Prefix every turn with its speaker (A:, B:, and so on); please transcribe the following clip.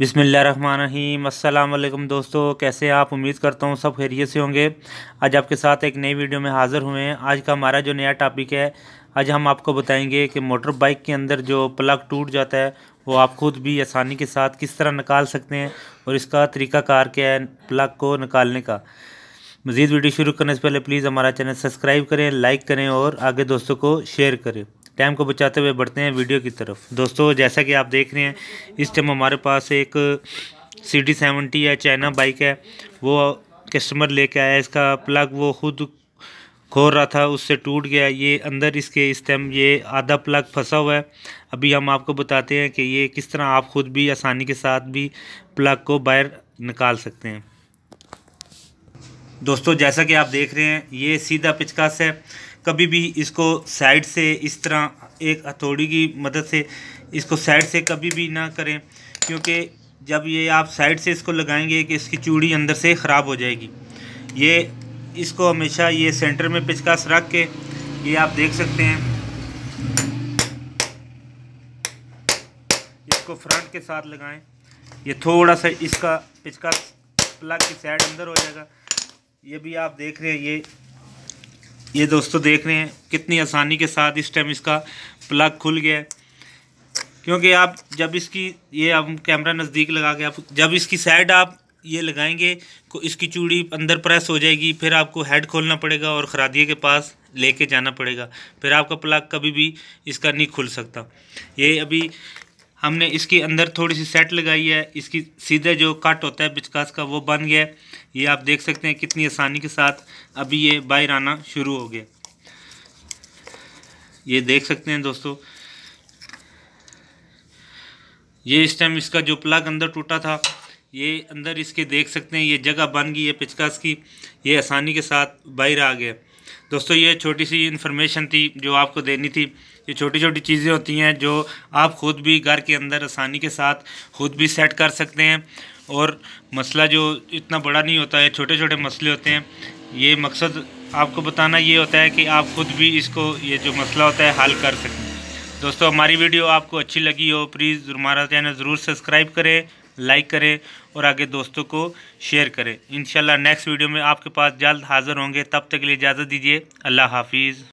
A: बिसमीम अल्लाम दोस्तों कैसे आप उम्मीद करता हूँ सब खैरियत से होंगे आज आपके साथ एक नई वीडियो में हाज़िर हुए हैं आज का हमारा जो नया टॉपिक है आज हम आपको बताएंगे कि मोटर बाइक के अंदर जो प्लग टूट जाता है वो आप ख़ुद भी आसानी के साथ किस तरह निकाल सकते हैं और इसका तरीका कार क्या है प्लग को निकालने का मज़ीद वीडियो शुरू करने से पहले प्लीज़ हमारा चैनल सब्सक्राइब करें लाइक करें और आगे दोस्तों को शेयर करें टाइम को बचाते हुए बढ़ते हैं वीडियो की तरफ दोस्तों जैसा कि आप देख रहे हैं इस टाइम हमारे पास एक सी डी सेवेंटी या चाइना बाइक है वो कस्टमर लेके आया इसका प्लग वो खुद खोल रहा था उससे टूट गया ये अंदर इसके इस टाइम ये आधा प्लग फंसा हुआ है अभी हम आपको बताते हैं कि ये किस तरह आप खुद भी आसानी के साथ भी प्लग को बाहर निकाल सकते हैं दोस्तों जैसा कि आप देख रहे हैं ये सीधा पिचकास है कभी भी इसको साइड से इस तरह एक हथौड़ी की मदद से इसको साइड से कभी भी ना करें क्योंकि जब ये आप साइड से इसको लगाएंगे कि इसकी चूड़ी अंदर से ख़राब हो जाएगी ये इसको हमेशा ये सेंटर में पिचकास रख के ये आप देख सकते हैं इसको फ्रंट के साथ लगाएं ये थोड़ा सा इसका पिचकास प्लग की साइड अंदर हो जाएगा ये भी आप देख रहे हैं ये ये दोस्तों देख रहे हैं कितनी आसानी के साथ इस टाइम इसका प्लग खुल गया है क्योंकि आप जब इसकी ये हम कैमरा नज़दीक लगा के आप जब इसकी साइड आप ये लगाएंगे तो इसकी चूड़ी अंदर प्रेस हो जाएगी फिर आपको हेड खोलना पड़ेगा और खरादिए के पास लेके जाना पड़ेगा फिर आपका प्लग कभी भी इसका नहीं खुल सकता ये अभी हमने इसके अंदर थोड़ी सी सेट लगाई है इसकी सीधे जो कट होता है पिचकास का वो बन गया ये आप देख सकते हैं कितनी आसानी के साथ अभी ये बाहर आना शुरू हो गया ये देख सकते हैं दोस्तों ये इस टाइम इसका जो प्लग अंदर टूटा था ये अंदर इसके देख सकते हैं ये जगह बन गई है पिचकास की ये आसानी के साथ बाहर आ गया दोस्तों ये छोटी सी इन्फॉर्मेशन थी जो आपको देनी थी ये छोटी छोटी चीज़ें होती हैं जो आप ख़ुद भी घर के अंदर आसानी के साथ ख़ुद भी सेट कर सकते हैं और मसला जो इतना बड़ा नहीं होता है छोटे छोटे मसले होते हैं ये मकसद आपको बताना ये होता है कि आप ख़ुद भी इसको ये जो मसला होता है हल कर सकें दोस्तों हमारी वीडियो आपको अच्छी लगी हो प्लीज़ हमारा चैनल ज़रूर सब्सक्राइब करें लाइक करें और आगे दोस्तों को शेयर करें इन नेक्स्ट वीडियो में आपके पास जल्द हाज़िर होंगे तब तक के लिए इजाज़त दीजिए अल्लाह हाफिज़